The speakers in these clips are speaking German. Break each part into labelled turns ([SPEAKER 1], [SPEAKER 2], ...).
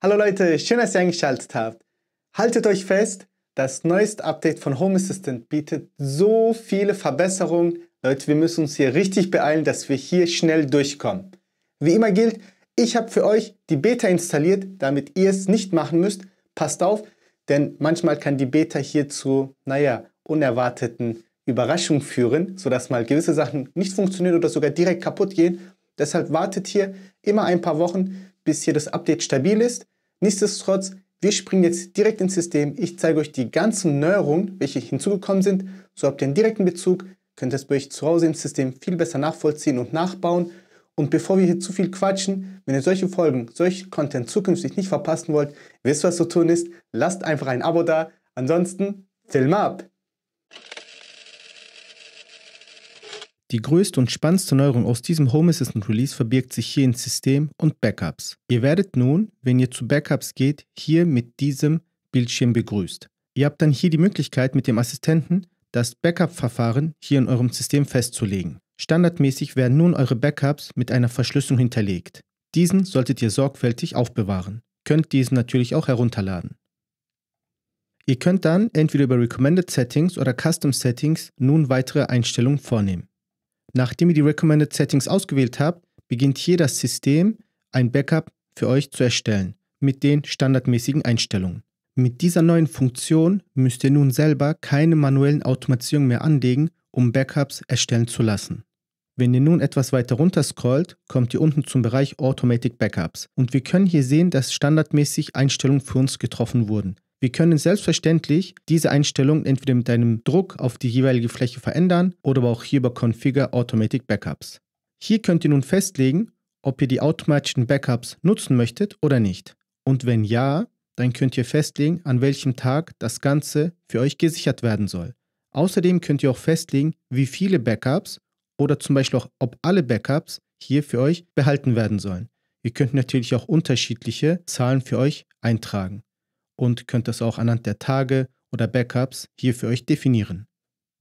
[SPEAKER 1] Hallo Leute, schön, dass ihr eingeschaltet habt. Haltet euch fest, das neueste Update von Home Assistant bietet so viele Verbesserungen. Leute, wir müssen uns hier richtig beeilen, dass wir hier schnell durchkommen. Wie immer gilt, ich habe für euch die Beta installiert, damit ihr es nicht machen müsst. Passt auf, denn manchmal kann die Beta hier zu, naja, unerwarteten Überraschungen führen, sodass mal gewisse Sachen nicht funktionieren oder sogar direkt kaputt gehen. Deshalb wartet hier immer ein paar Wochen, bis hier das Update stabil ist. Nichtsdestotrotz, wir springen jetzt direkt ins System. Ich zeige euch die ganzen Neuerungen, welche hinzugekommen sind. So habt ihr einen direkten Bezug, könnt das bei euch zu Hause im System viel besser nachvollziehen und nachbauen. Und bevor wir hier zu viel quatschen, wenn ihr solche Folgen, solchen Content zukünftig nicht verpassen wollt, wisst ihr, was zu tun ist, lasst einfach ein Abo da. Ansonsten, film ab! Die größte und spannendste Neuerung aus diesem Home Assistant Release verbirgt sich hier in System und Backups. Ihr werdet nun, wenn ihr zu Backups geht, hier mit diesem Bildschirm begrüßt. Ihr habt dann hier die Möglichkeit, mit dem Assistenten das Backup-Verfahren hier in eurem System festzulegen. Standardmäßig werden nun eure Backups mit einer Verschlüsselung hinterlegt. Diesen solltet ihr sorgfältig aufbewahren. Könnt diesen natürlich auch herunterladen. Ihr könnt dann entweder über Recommended Settings oder Custom Settings nun weitere Einstellungen vornehmen. Nachdem ihr die Recommended Settings ausgewählt habt, beginnt hier das System, ein Backup für euch zu erstellen mit den standardmäßigen Einstellungen. Mit dieser neuen Funktion müsst ihr nun selber keine manuellen Automatisierungen mehr anlegen, um Backups erstellen zu lassen. Wenn ihr nun etwas weiter runter scrollt, kommt ihr unten zum Bereich Automatic Backups und wir können hier sehen, dass standardmäßig Einstellungen für uns getroffen wurden. Wir können selbstverständlich diese Einstellung entweder mit einem Druck auf die jeweilige Fläche verändern oder aber auch hier über Configure Automatic Backups. Hier könnt ihr nun festlegen, ob ihr die automatischen Backups nutzen möchtet oder nicht. Und wenn ja, dann könnt ihr festlegen, an welchem Tag das Ganze für euch gesichert werden soll. Außerdem könnt ihr auch festlegen, wie viele Backups oder zum Beispiel auch, ob alle Backups hier für euch behalten werden sollen. Ihr könnt natürlich auch unterschiedliche Zahlen für euch eintragen und könnt es auch anhand der Tage oder Backups hier für euch definieren.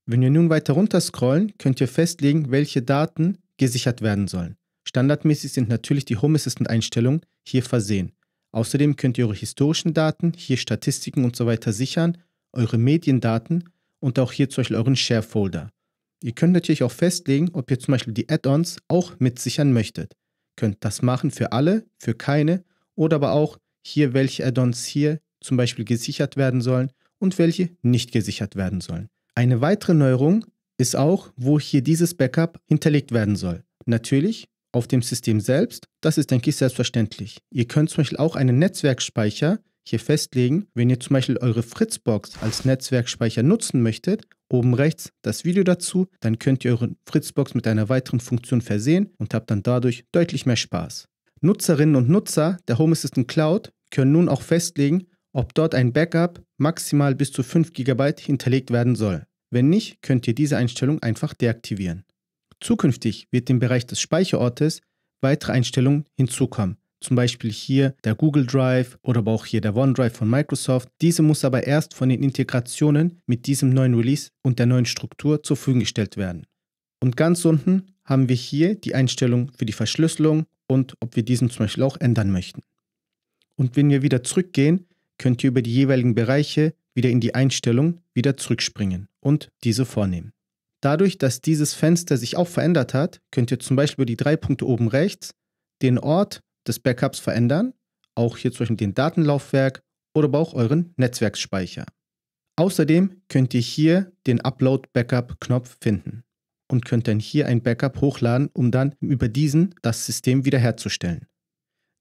[SPEAKER 1] Wenn wir nun weiter runter scrollen, könnt ihr festlegen, welche Daten gesichert werden sollen. Standardmäßig sind natürlich die Home Assistant-Einstellungen hier versehen. Außerdem könnt ihr eure historischen Daten, hier Statistiken und so weiter sichern, eure Mediendaten und auch hier zum Beispiel euren Share-Folder. Ihr könnt natürlich auch festlegen, ob ihr zum Beispiel die Add-ons auch mit sichern möchtet. Könnt das machen für alle, für keine oder aber auch hier welche Add-ons hier, zum Beispiel gesichert werden sollen und welche nicht gesichert werden sollen. Eine weitere Neuerung ist auch, wo hier dieses Backup hinterlegt werden soll. Natürlich auf dem System selbst, das ist, denke ich, selbstverständlich. Ihr könnt zum Beispiel auch einen Netzwerkspeicher hier festlegen, wenn ihr zum Beispiel eure Fritzbox als Netzwerkspeicher nutzen möchtet, oben rechts das Video dazu, dann könnt ihr eure Fritzbox mit einer weiteren Funktion versehen und habt dann dadurch deutlich mehr Spaß. Nutzerinnen und Nutzer der Home Assistant Cloud können nun auch festlegen, ob dort ein Backup maximal bis zu 5 GB hinterlegt werden soll. Wenn nicht, könnt ihr diese Einstellung einfach deaktivieren. Zukünftig wird im Bereich des Speicherortes weitere Einstellungen hinzukommen, zum Beispiel hier der Google Drive oder aber auch hier der OneDrive von Microsoft. Diese muss aber erst von den Integrationen mit diesem neuen Release und der neuen Struktur zur Verfügung gestellt werden. Und ganz unten haben wir hier die Einstellung für die Verschlüsselung und ob wir diesen zum Beispiel auch ändern möchten. Und wenn wir wieder zurückgehen, könnt ihr über die jeweiligen Bereiche wieder in die Einstellung wieder zurückspringen und diese vornehmen. Dadurch, dass dieses Fenster sich auch verändert hat, könnt ihr zum Beispiel über die drei Punkte oben rechts den Ort des Backups verändern, auch hier zum Beispiel den Datenlaufwerk oder aber auch euren Netzwerksspeicher. Außerdem könnt ihr hier den Upload Backup Knopf finden und könnt dann hier ein Backup hochladen, um dann über diesen das System wiederherzustellen.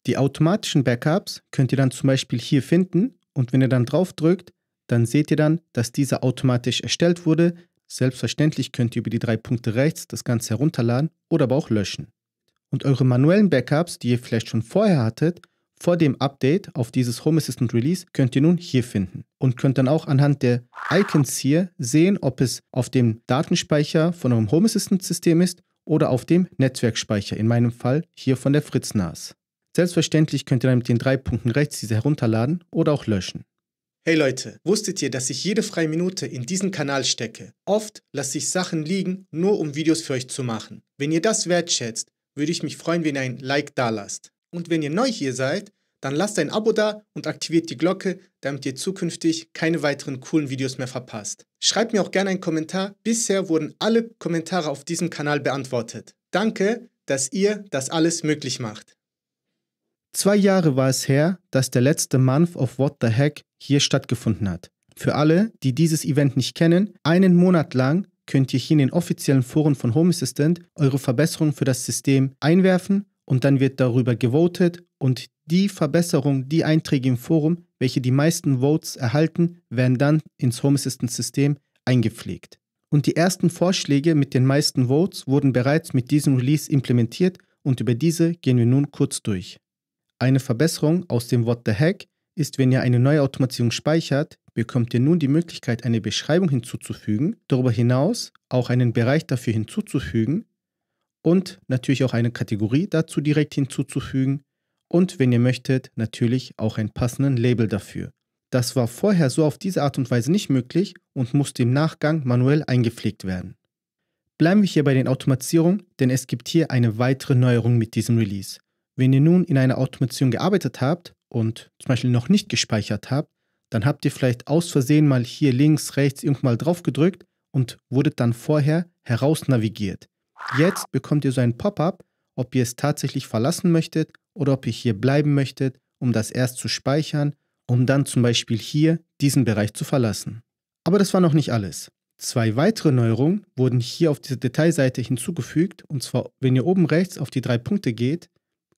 [SPEAKER 1] Die automatischen Backups könnt ihr dann zum Beispiel hier finden und wenn ihr dann drauf drückt, dann seht ihr dann, dass dieser automatisch erstellt wurde. Selbstverständlich könnt ihr über die drei Punkte rechts das Ganze herunterladen oder aber auch löschen. Und eure manuellen Backups, die ihr vielleicht schon vorher hattet, vor dem Update auf dieses Home Assistant Release könnt ihr nun hier finden und könnt dann auch anhand der Icons hier sehen, ob es auf dem Datenspeicher von eurem Home Assistant System ist oder auf dem Netzwerkspeicher, in meinem Fall hier von der Fritz NAS. Selbstverständlich könnt ihr dann mit den drei Punkten rechts diese herunterladen oder auch löschen. Hey Leute, wusstet ihr, dass ich jede freie Minute in diesen Kanal stecke? Oft lasse ich Sachen liegen, nur um Videos für euch zu machen. Wenn ihr das wertschätzt, würde ich mich freuen, wenn ihr ein Like da lasst. Und wenn ihr neu hier seid, dann lasst ein Abo da und aktiviert die Glocke, damit ihr zukünftig keine weiteren coolen Videos mehr verpasst. Schreibt mir auch gerne einen Kommentar. Bisher wurden alle Kommentare auf diesem Kanal beantwortet. Danke, dass ihr das alles möglich macht. Zwei Jahre war es her, dass der letzte Month of What the Heck hier stattgefunden hat. Für alle, die dieses Event nicht kennen, einen Monat lang könnt ihr hier in den offiziellen Foren von Home Assistant eure Verbesserungen für das System einwerfen und dann wird darüber gewotet und die Verbesserungen, die Einträge im Forum, welche die meisten Votes erhalten, werden dann ins Home Assistant System eingepflegt. Und die ersten Vorschläge mit den meisten Votes wurden bereits mit diesem Release implementiert und über diese gehen wir nun kurz durch. Eine Verbesserung aus dem What the Hack ist, wenn ihr eine neue Automatisierung speichert, bekommt ihr nun die Möglichkeit, eine Beschreibung hinzuzufügen, darüber hinaus auch einen Bereich dafür hinzuzufügen und natürlich auch eine Kategorie dazu direkt hinzuzufügen und, wenn ihr möchtet, natürlich auch einen passenden Label dafür. Das war vorher so auf diese Art und Weise nicht möglich und musste im Nachgang manuell eingepflegt werden. Bleiben wir hier bei den Automatisierungen, denn es gibt hier eine weitere Neuerung mit diesem Release. Wenn ihr nun in einer Automation gearbeitet habt und zum Beispiel noch nicht gespeichert habt, dann habt ihr vielleicht aus Versehen mal hier links, rechts irgendwann mal drauf gedrückt und wurdet dann vorher heraus navigiert. Jetzt bekommt ihr so ein Pop-up, ob ihr es tatsächlich verlassen möchtet oder ob ihr hier bleiben möchtet, um das erst zu speichern, um dann zum Beispiel hier diesen Bereich zu verlassen. Aber das war noch nicht alles. Zwei weitere Neuerungen wurden hier auf dieser Detailseite hinzugefügt und zwar, wenn ihr oben rechts auf die drei Punkte geht,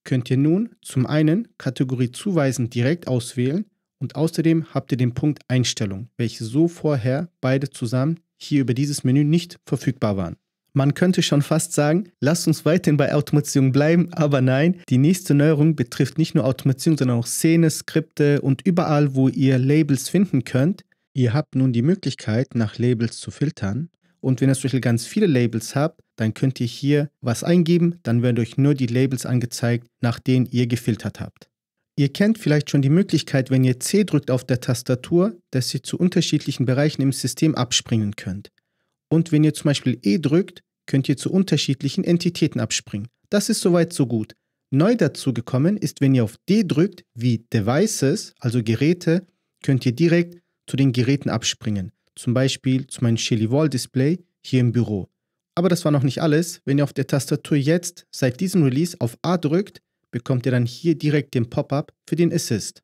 [SPEAKER 1] könnt ihr nun zum einen Kategorie zuweisen direkt auswählen und außerdem habt ihr den Punkt Einstellung, welche so vorher beide zusammen hier über dieses Menü nicht verfügbar waren. Man könnte schon fast sagen, lasst uns weiterhin bei Automatisierung bleiben, aber nein, die nächste Neuerung betrifft nicht nur Automatisierung, sondern auch Szene, Skripte und überall, wo ihr Labels finden könnt. Ihr habt nun die Möglichkeit, nach Labels zu filtern und wenn ihr zum Beispiel ganz viele Labels habt, dann könnt ihr hier was eingeben, dann werden euch nur die Labels angezeigt, nach denen ihr gefiltert habt. Ihr kennt vielleicht schon die Möglichkeit, wenn ihr C drückt auf der Tastatur, dass ihr zu unterschiedlichen Bereichen im System abspringen könnt. Und wenn ihr zum Beispiel E drückt, könnt ihr zu unterschiedlichen Entitäten abspringen. Das ist soweit so gut. Neu dazu gekommen ist, wenn ihr auf D drückt, wie Devices, also Geräte, könnt ihr direkt zu den Geräten abspringen. Zum Beispiel zu meinem Shelly Wall Display hier im Büro. Aber das war noch nicht alles. Wenn ihr auf der Tastatur jetzt seit diesem Release auf A drückt, bekommt ihr dann hier direkt den Pop-up für den Assist.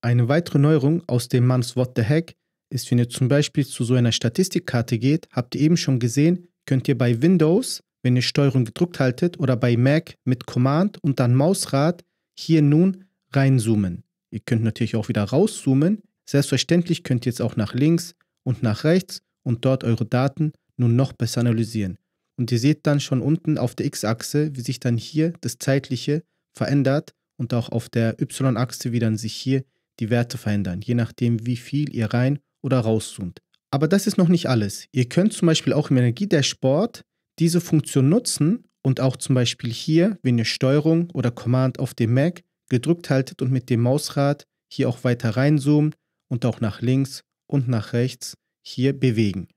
[SPEAKER 1] Eine weitere Neuerung aus dem Manns What the Hack ist, wenn ihr zum Beispiel zu so einer Statistikkarte geht, habt ihr eben schon gesehen, könnt ihr bei Windows, wenn ihr Steuerung gedrückt haltet, oder bei Mac mit Command und dann Mausrad hier nun reinzoomen. Ihr könnt natürlich auch wieder rauszoomen. Selbstverständlich könnt ihr jetzt auch nach links und nach rechts und dort eure Daten nun noch besser analysieren. Und ihr seht dann schon unten auf der X-Achse, wie sich dann hier das Zeitliche verändert und auch auf der Y-Achse, wie dann sich hier die Werte verändern, je nachdem, wie viel ihr rein oder rauszoomt. Aber das ist noch nicht alles. Ihr könnt zum Beispiel auch im Energiedashboard diese Funktion nutzen und auch zum Beispiel hier, wenn ihr Steuerung oder Command auf dem Mac gedrückt haltet und mit dem Mausrad hier auch weiter reinzoomt und auch nach links und nach rechts hier bewegen.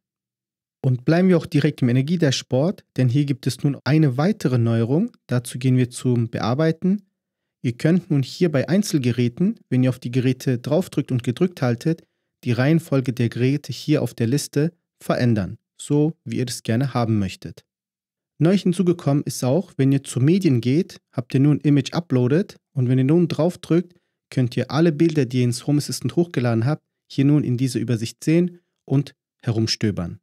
[SPEAKER 1] Und bleiben wir auch direkt im Energiedashboard, denn hier gibt es nun eine weitere Neuerung. Dazu gehen wir zum Bearbeiten. Ihr könnt nun hier bei Einzelgeräten, wenn ihr auf die Geräte draufdrückt und gedrückt haltet, die Reihenfolge der Geräte hier auf der Liste verändern, so wie ihr das gerne haben möchtet. Neu hinzugekommen ist auch, wenn ihr zu Medien geht, habt ihr nun Image Uploaded und wenn ihr nun draufdrückt, könnt ihr alle Bilder, die ihr ins Home Assistant hochgeladen habt, hier nun in dieser Übersicht sehen und herumstöbern.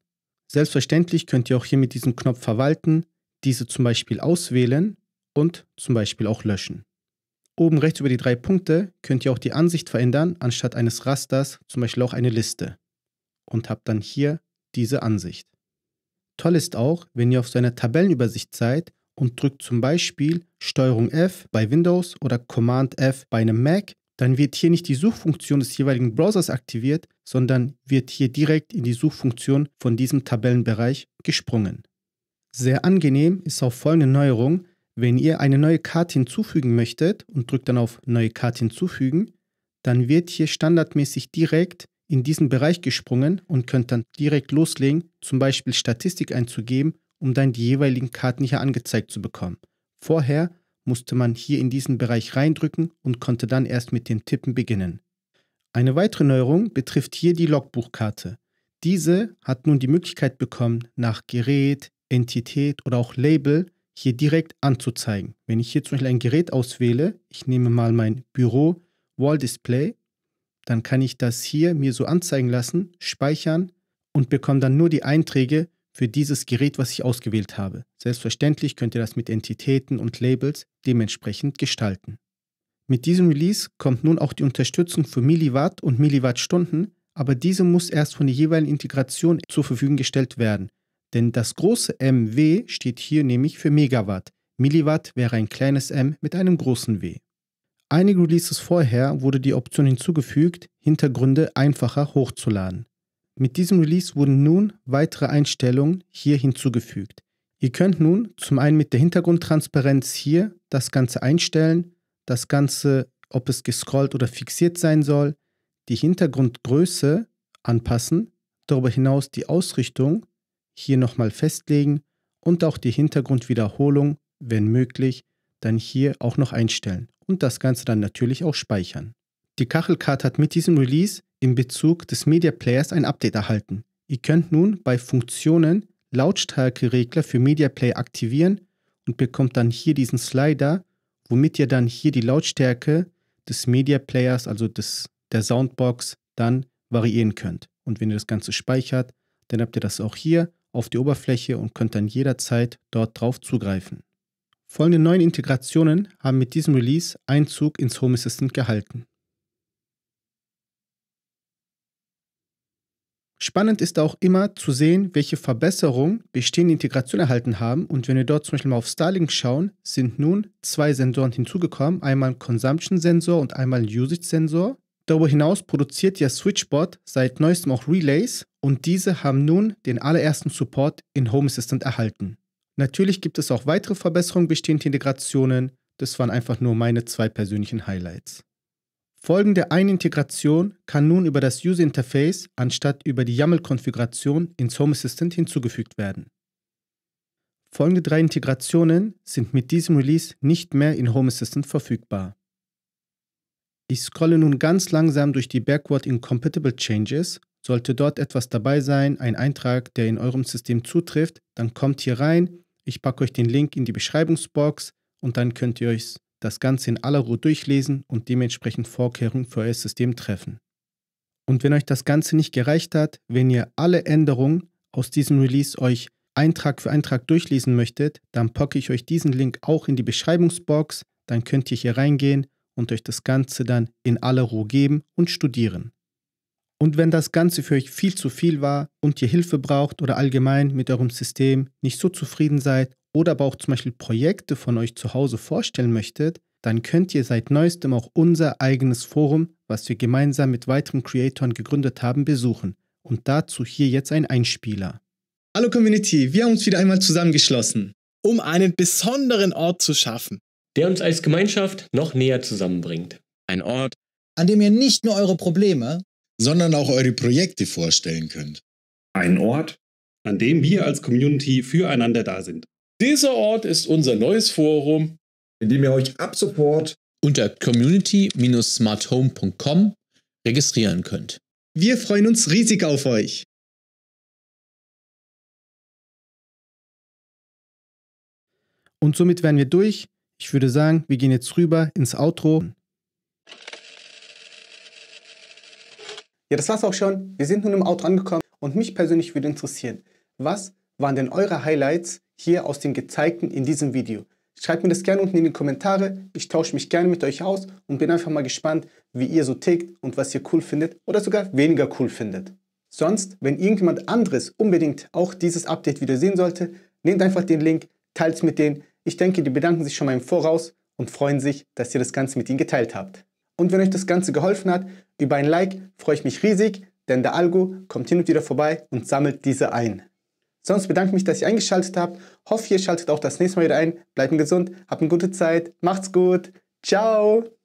[SPEAKER 1] Selbstverständlich könnt ihr auch hier mit diesem Knopf verwalten, diese zum Beispiel auswählen und zum Beispiel auch löschen. Oben rechts über die drei Punkte könnt ihr auch die Ansicht verändern, anstatt eines Rasters zum Beispiel auch eine Liste. Und habt dann hier diese Ansicht. Toll ist auch, wenn ihr auf so einer Tabellenübersicht seid und drückt zum Beispiel STRG F bei Windows oder Command F bei einem Mac, dann wird hier nicht die Suchfunktion des jeweiligen Browsers aktiviert, sondern wird hier direkt in die Suchfunktion von diesem Tabellenbereich gesprungen. Sehr angenehm ist auch folgende Neuerung. Wenn ihr eine neue Karte hinzufügen möchtet und drückt dann auf Neue Karte hinzufügen, dann wird hier standardmäßig direkt in diesen Bereich gesprungen und könnt dann direkt loslegen, zum Beispiel Statistik einzugeben, um dann die jeweiligen Karten hier angezeigt zu bekommen. Vorher musste man hier in diesen Bereich reindrücken und konnte dann erst mit dem Tippen beginnen. Eine weitere Neuerung betrifft hier die Logbuchkarte. Diese hat nun die Möglichkeit bekommen, nach Gerät, Entität oder auch Label hier direkt anzuzeigen. Wenn ich hier zum Beispiel ein Gerät auswähle, ich nehme mal mein Büro Wall Display, dann kann ich das hier mir so anzeigen lassen, speichern und bekomme dann nur die Einträge für dieses Gerät, was ich ausgewählt habe. Selbstverständlich könnt ihr das mit Entitäten und Labels dementsprechend gestalten. Mit diesem Release kommt nun auch die Unterstützung für Milliwatt und Milliwattstunden, aber diese muss erst von der jeweiligen Integration zur Verfügung gestellt werden. Denn das große MW steht hier nämlich für Megawatt. Milliwatt wäre ein kleines m mit einem großen W. Einige Releases vorher wurde die Option hinzugefügt, Hintergründe einfacher hochzuladen. Mit diesem Release wurden nun weitere Einstellungen hier hinzugefügt. Ihr könnt nun zum einen mit der Hintergrundtransparenz hier das Ganze einstellen, das Ganze, ob es gescrollt oder fixiert sein soll, die Hintergrundgröße anpassen, darüber hinaus die Ausrichtung hier nochmal festlegen und auch die Hintergrundwiederholung, wenn möglich, dann hier auch noch einstellen und das Ganze dann natürlich auch speichern. Die Kachelkarte hat mit diesem Release im Bezug des Media Players ein Update erhalten. Ihr könnt nun bei Funktionen Lautstärkeregler für Media Play aktivieren und bekommt dann hier diesen Slider, womit ihr dann hier die Lautstärke des Media Players, also des, der Soundbox, dann variieren könnt. Und wenn ihr das Ganze speichert, dann habt ihr das auch hier auf die Oberfläche und könnt dann jederzeit dort drauf zugreifen. Folgende neuen Integrationen haben mit diesem Release Einzug ins Home Assistant gehalten. Spannend ist auch immer zu sehen, welche Verbesserungen bestehende Integration erhalten haben. Und wenn wir dort zum Beispiel mal auf Starlink schauen, sind nun zwei Sensoren hinzugekommen: einmal ein Consumption-Sensor und einmal ein Usage-Sensor. Darüber hinaus produziert ja Switchbot seit neuestem auch Relays und diese haben nun den allerersten Support in Home Assistant erhalten. Natürlich gibt es auch weitere Verbesserungen bestehender Integrationen. Das waren einfach nur meine zwei persönlichen Highlights. Folgende Einintegration kann nun über das User Interface anstatt über die YAML-Konfiguration ins Home Assistant hinzugefügt werden. Folgende drei Integrationen sind mit diesem Release nicht mehr in Home Assistant verfügbar. Ich scrolle nun ganz langsam durch die Backward Incompatible Changes. Sollte dort etwas dabei sein, ein Eintrag, der in eurem System zutrifft, dann kommt hier rein. Ich packe euch den Link in die Beschreibungsbox und dann könnt ihr euch das Ganze in aller Ruhe durchlesen und dementsprechend Vorkehrungen für euer System treffen. Und wenn euch das Ganze nicht gereicht hat, wenn ihr alle Änderungen aus diesem Release euch Eintrag für Eintrag durchlesen möchtet, dann packe ich euch diesen Link auch in die Beschreibungsbox, dann könnt ihr hier reingehen und euch das Ganze dann in aller Ruhe geben und studieren. Und wenn das Ganze für euch viel zu viel war und ihr Hilfe braucht oder allgemein mit eurem System nicht so zufrieden seid oder aber auch zum Beispiel Projekte von euch zu Hause vorstellen möchtet, dann könnt ihr seit neuestem auch unser eigenes Forum, was wir gemeinsam mit weiteren Creatoren gegründet haben, besuchen. Und dazu hier jetzt ein Einspieler. Hallo Community, wir haben uns wieder einmal zusammengeschlossen, um einen besonderen Ort zu schaffen, der uns als Gemeinschaft noch näher zusammenbringt. Ein Ort, an dem ihr nicht nur eure Probleme, sondern auch eure Projekte vorstellen könnt. Ein Ort, an dem wir als Community füreinander da sind. Dieser Ort ist unser neues Forum, in dem ihr euch ab sofort unter community-smarthome.com registrieren könnt. Wir freuen uns riesig auf euch. Und somit wären wir durch. Ich würde sagen, wir gehen jetzt rüber ins Outro. Ja, das war's auch schon. Wir sind nun im Auto angekommen und mich persönlich würde interessieren, was waren denn eure Highlights hier aus dem gezeigten in diesem Video? Schreibt mir das gerne unten in die Kommentare. Ich tausche mich gerne mit euch aus und bin einfach mal gespannt, wie ihr so tickt und was ihr cool findet oder sogar weniger cool findet. Sonst, wenn irgendjemand anderes unbedingt auch dieses Update wieder sehen sollte, nehmt einfach den Link, teilt es mit denen. Ich denke, die bedanken sich schon mal im Voraus und freuen sich, dass ihr das Ganze mit ihnen geteilt habt. Und wenn euch das Ganze geholfen hat, über ein Like freue ich mich riesig, denn der Algo kommt hin und wieder vorbei und sammelt diese ein. Sonst bedanke ich mich, dass ihr eingeschaltet habt. Hoffe, ihr schaltet auch das nächste Mal wieder ein. Bleibt gesund, habt eine gute Zeit, macht's gut, ciao!